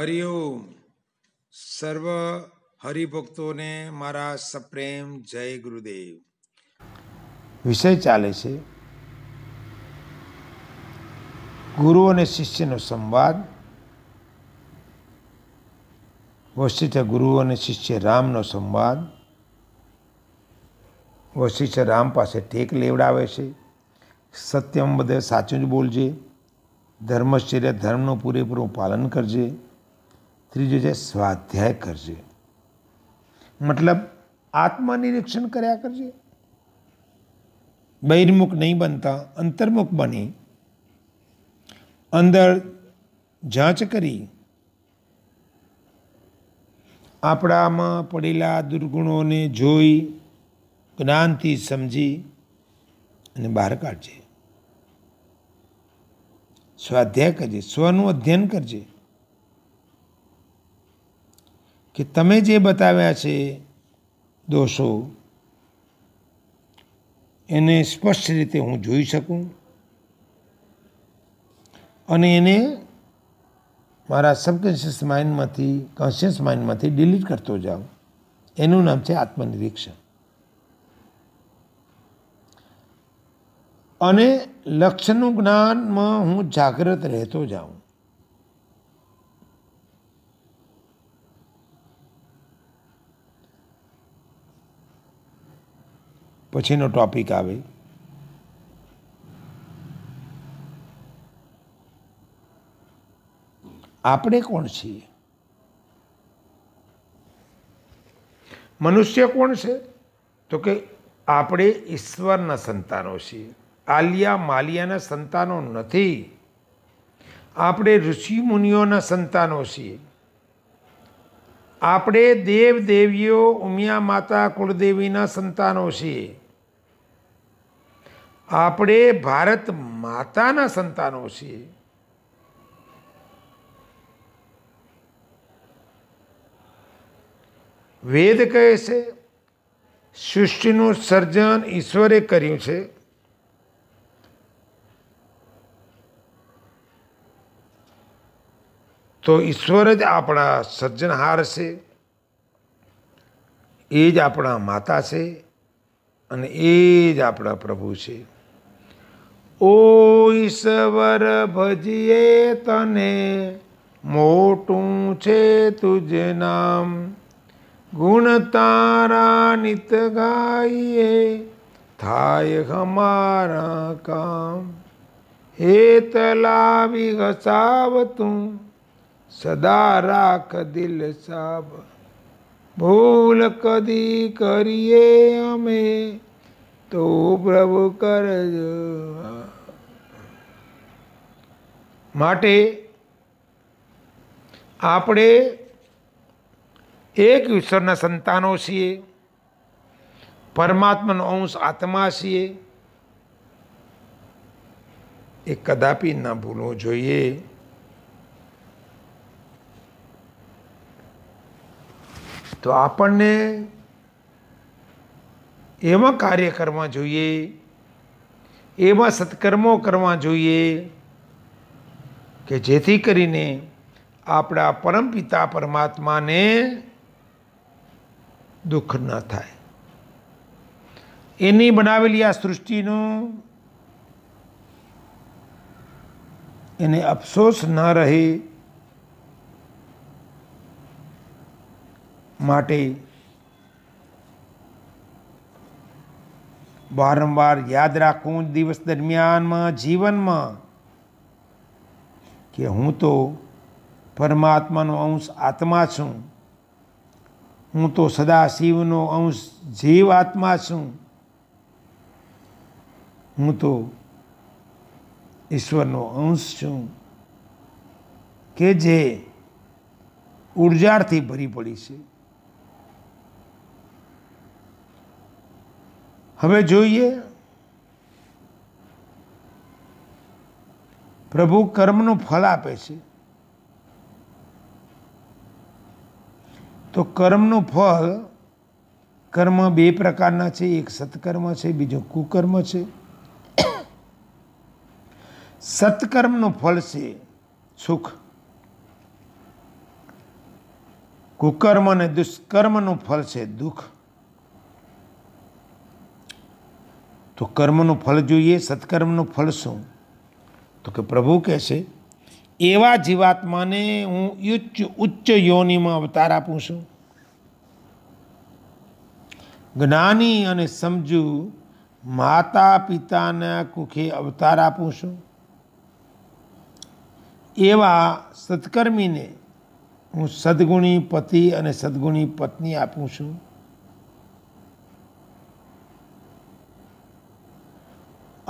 હરિ સર્વ હરિભક્તોને મારા સપ્રેમ જય ગુરુદેવ વિષય ચાલે છે ગુરુ અને શિષ્યનો સંવાદ વશિષ્ઠ ગુરુ અને શિષ્ય રામનો સંવાદ વશિષ્ઠ રામ પાસે ટેક લેવડાવે છે સત્યમ બધે સાચું જ બોલજે ધર્મશ્ચર્ય ધર્મનું પૂરેપૂરું પાલન કરજે ત્રીજું છે સ્વાધ્યાય કરજે મતલબ આત્મનિરીક્ષણ કર્યા કરજે બહિર્મુખ નહીં બનતા અંતર્મુખ બની અંદર જાંચ કરી આપણામાં પડેલા દુર્ગુણોને જોઈ જ્ઞાનથી સમજી અને બહાર કાઢજે સ્વાધ્યાય કરજે સ્વનું અધ્યયન કરજે કે તમે જે બતાવ્યા છે દોષો એને સ્પષ્ટ રીતે હું જોઈ શકું અને એને મારા સબકોન્શિયસ માઇન્ડમાંથી કોન્શિયસ માઇન્ડમાંથી ડિલીટ કરતો જાઉં એનું નામ છે આત્મનિરીક્ષણ અને લક્ષ્યનું જ્ઞાનમાં હું જાગૃત રહેતો જાઉં પછીનો ટોપિક આવે આપણે કોણ છીએ મનુષ્ય કોણ છે તો કે આપણે ઈશ્વરના સંતાનો છીએ આલિયા માલિયાના સંતાનો નથી આપણે ઋષિ મુનિઓના સંતાનો છીએ આપણે દેવ દેવીઓ ઉમિયા માતા કુળદેવીના સંતાનો છીએ આપણે ભારત માતાના સંતાનો છીએ વેદ કહે છે સૃષ્ટિનું સર્જન ઈશ્વરે કર્યું છે તો ઈશ્વર જ આપણા સર્જનહાર છે એ જ આપણા માતા છે અને એ જ આપણા પ્રભુ છે ઓ ઈશ્વર ભજીએ તને મોટું છે તુજ નામ ગુણ તારા નિત ગાઈએ થાય હમારા કામ હે તલાવી ઘસાવ તું સદા રાખ દિલ સાબ ભૂલ કદી કરીએ અમે તો પ્રભુ કરજો માટે આપણે એક ઈશ્વરના સંતાનો છીએ પરમાત્માનો અંશ આત્મા છીએ એ કદાપી ન ભૂલવો જોઈએ તો આપણને એમાં કાર્ય કરવા જોઈએ એમાં સત્કર્મો કરવા જોઈએ કે જેથી કરીને આપણા પરમપિતા પરમાત્માને દુઃખ ન થાય એની બનાવેલી આ સૃષ્ટિનું એને અફસોસ ન રહે માટે વારંવાર યાદ રાખવું દિવસ દરમિયાનમાં જીવનમાં કે હું તો પરમાત્માનો અંશ આત્મા છું હું તો સદા શિવનો અંશ જીવ આત્મા છું હું તો ઈશ્વરનો અંશ છું કે જે ઉર્જાથી ભરી પડી છે હવે જોઈએ પ્રભુ કર્મનું ફળ આપે છે તો કર્મનું ફળ કર્મ બે પ્રકારના છે એક સત્કર્મ છે બીજો કુકર્મ છે સત્કર્મનું ફળ છે સુખ કુકર્મ અને દુષ્કર્મનું ફળ છે દુઃખ તો કર્મનું ફળ જોઈએ સત્કર્મનું ફળ શું તો કે પ્રભુ કહે છે એવા જીવાત્માને હું ઉચ્ચ ઉચ્ચ યોનિમાં અવતાર આપું છું જ્ઞાની અને સમજુ માતા પિતાના કુખે અવતાર આપું છું એવા સત્કર્મીને હું સદગુણી પતિ અને સદગુણી પત્ની આપું છું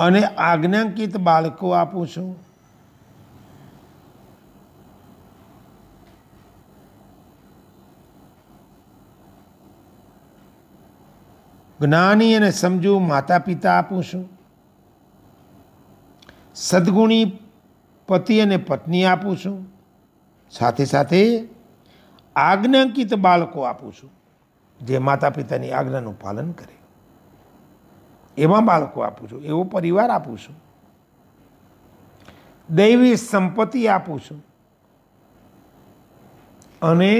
અને આજ્ઞાંકિત બાળકો આપું છું જ્ઞાની અને સમજુ માતા પિતા આપું છું સદગુણી પતિ અને પત્ની આપું છું સાથે સાથે આજ્ઞાંકિત બાળકો આપું છું જે માતા પિતાની આજ્ઞાનું પાલન કરે એવા બાળકો આપું છું એવો પરિવાર આપું છું દૈવી સંપત્તિ આપું છું અને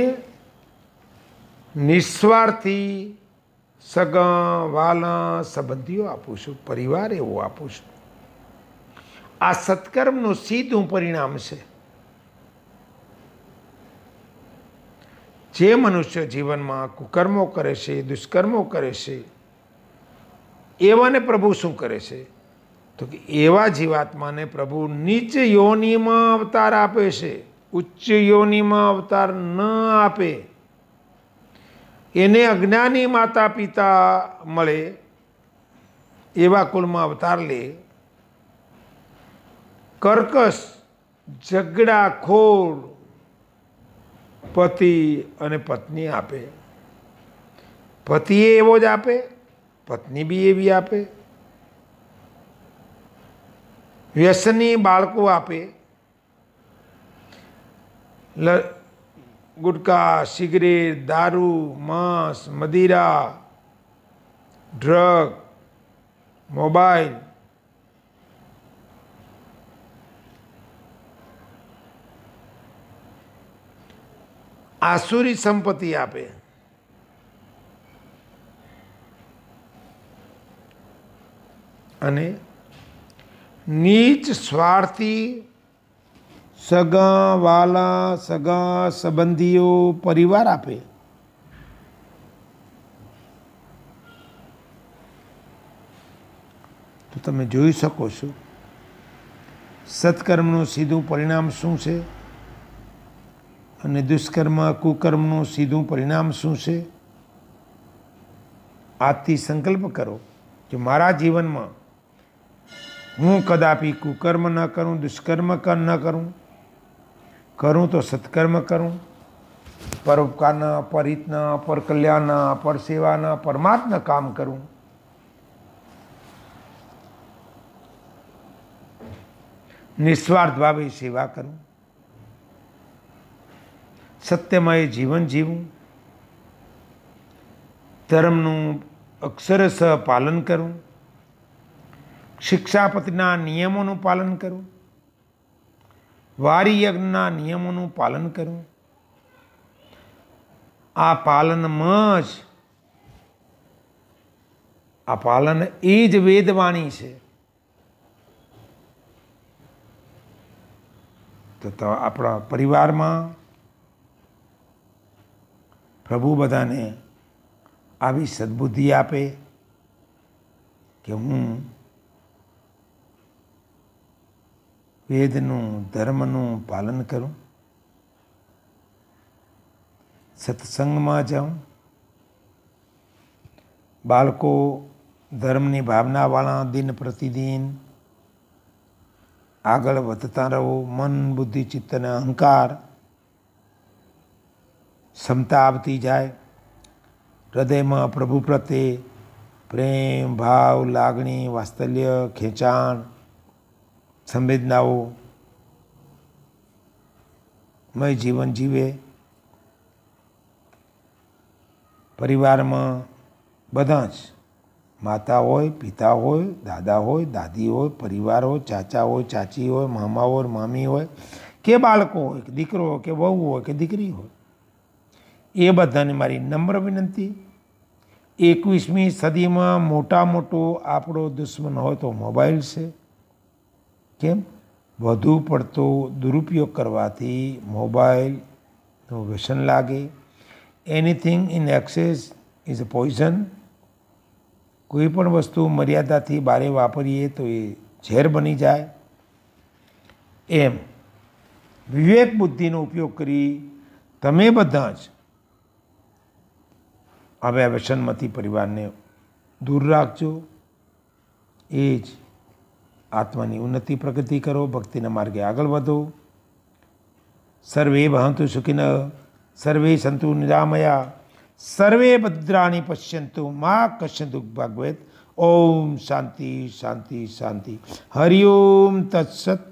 નિસ્વાર્થી સગા વાલા સંબંધીઓ આપું છું પરિવાર એવો આપું છું આ સત્કર્મનું સીધું પરિણામ છે જે મનુષ્ય જીવનમાં કુકર્મો કરે છે દુષ્કર્મો કરે છે એવાને પ્રભુ શું કરે છે તો કે એવા જીવાત્માને પ્રભુ નીચ યોનિમાં અવતાર આપે છે ઉચ્ચ યોનિમાં અવતાર ન આપે એને અજ્ઞાની માતા પિતા મળે એવા કુલમાં અવતાર લે કર્કશ ઝઘડા ખોળ પતિ અને પત્ની આપે પતિએ એવો જ આપે પત્ની બી એવી આપે વ્યસની બાળકો આપે ગુટકા સિગરેટ દારૂ માંસ મદિરા ડ્રગ મોબાઈલ આસુરી સંપત્તિ આપે અને નીચ સ્વાર્થી સગા વાલા સગા સંબંધીઓ પરિવાર આપે તો તમે જોઈ શકો છો સત્કર્મનું સીધું પરિણામ શું છે અને દુષ્કર્મ કુકર્મનું સીધું પરિણામ શું છે આથી સંકલ્પ કરો કે મારા જીવનમાં હું કદાપી કુકર્મ ન કરું દુષ્કર્મ ન કરું કરું તો સત્કર્મ કરું પરોપકારના પરહિતના પરકલ્યાણના પરસેવાના પરમાત્મા કામ કરું નિસ્વાર્થ ભાવે સેવા કરું સત્યમય જીવન જીવું ધર્મનું અક્ષરશ પાલન કરું શિક્ષાપતિના નિયમોનું પાલન કરું વારિયજ્ઞના નિયમોનું પાલન કરવું આ પાલનમાં જ આ પાલન એ જ વેદવાણી છે તો આપણા પરિવારમાં પ્રભુ બધાને આવી સદબુદ્ધિ આપે કે હું વેદનું ધર્મનું પાલન કરું સત્સંગમાં જાઉં બાળકો ધર્મની ભાવનાવાળા દિન પ્રતિદિન આગળ વધતા રહો મન બુદ્ધિ ચિત્ત અહંકાર ક્ષમતા આવતી જાય હૃદયમાં પ્રભુ પ્રત્યે પ્રેમ ભાવ લાગણી વાત્સલ્ય ખેંચાણ સંવેદનાઓ મય જીવન જીવે પરિવારમાં બધા જ માતા હોય પિતા હોય દાદા હોય દાદી હોય પરિવાર હોય ચાચા હોય ચાચી હોય મામા હોય મામી હોય કે બાળકો હોય કે દીકરો હોય કે વહુ હોય કે દીકરી હોય એ બધાને મારી નમ્ર વિનંતી એકવીસમી સદીમાં મોટા મોટો આપણો દુશ્મન હોય તો મોબાઈલ છે કેમ વધુ પડતો દુરુપયોગ કરવાથી મોબાઈલનું વ્યસન લાગે anything in excess is a poison કોઈ પણ વસ્તુ મર્યાદાથી બારે વાપરીએ તો એ ઝેર બની જાય એમ વિવેક બુદ્ધિનો ઉપયોગ કરી તમે બધા જ હવે વ્યસનમાંથી પરિવારને દૂર રાખજો એ જ આત્માની ઉન્નતિ પ્રગતિ કરો ભક્તિના માર્ગે આગળ વધો સર્વે ભવંતુ સુખિન સર્વે સંતુ નિરામયા સર્વે ભદ્રાણી પશ્યંતુ મા કશ્યંતુ ભાગવત ઓમ શાંતિ શાંતિ શાંતિ હરિ ઓમ તત્સત